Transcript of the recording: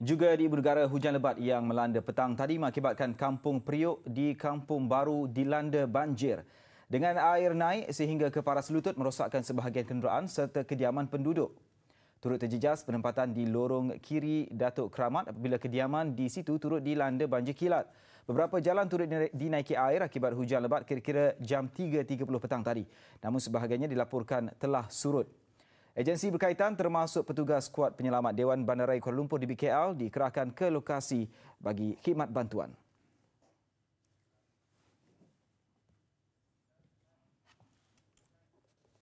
Juga di ibu negara, hujan lebat yang melanda petang tadi mengakibatkan kampung Priok di Kampung Baru dilanda banjir. Dengan air naik sehingga ke paras lutut merosakkan sebahagian kenderaan serta kediaman penduduk. Turut terjejas penempatan di lorong kiri Datuk Keramat apabila kediaman di situ turut dilanda banjir kilat. Beberapa jalan turut dinaiki air akibat hujan lebat kira-kira jam 3.30 petang tadi. Namun sebahagiannya dilaporkan telah surut. Agensi berkaitan termasuk petugas kuat penyelamat Dewan Bandaraya Kuala Lumpur di BKL dikerahkan ke lokasi bagi khidmat bantuan.